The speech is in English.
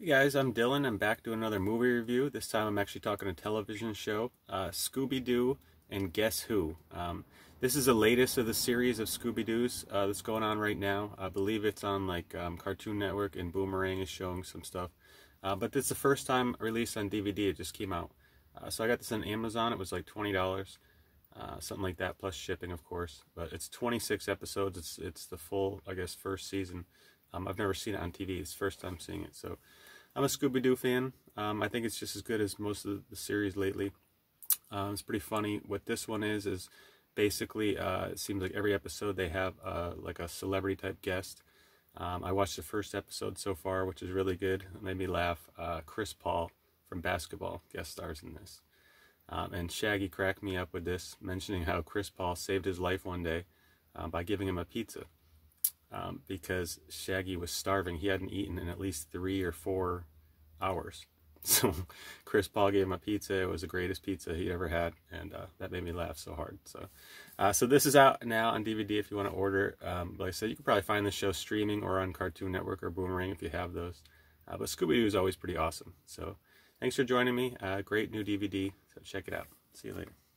Hey guys, I'm Dylan. I'm back to another movie review. This time I'm actually talking a television show, uh, Scooby-Doo and Guess Who. Um, this is the latest of the series of Scooby-Doos uh, that's going on right now. I believe it's on like um, Cartoon Network and Boomerang is showing some stuff. Uh, but this the first time released on DVD. It just came out. Uh, so I got this on Amazon. It was like $20, uh, something like that, plus shipping, of course. But it's 26 episodes. It's, it's the full, I guess, first season. Um, I've never seen it on TV. It's the first time seeing it. So I'm a Scooby-Doo fan. Um, I think it's just as good as most of the series lately. Um, it's pretty funny. What this one is, is basically uh, it seems like every episode they have uh, like a celebrity type guest. Um, I watched the first episode so far, which is really good. It made me laugh. Uh, Chris Paul from basketball guest stars in this. Um, and Shaggy cracked me up with this, mentioning how Chris Paul saved his life one day uh, by giving him a pizza um, because Shaggy was starving. He hadn't eaten in at least three or four hours. So Chris Paul gave him a pizza. It was the greatest pizza he ever had, and uh, that made me laugh so hard. So, uh, so this is out now on DVD if you want to order. Um, like I said, you can probably find the show streaming or on Cartoon Network or Boomerang if you have those. Uh, but Scooby Doo is always pretty awesome. So, thanks for joining me. Uh, great new DVD. So check it out. See you later.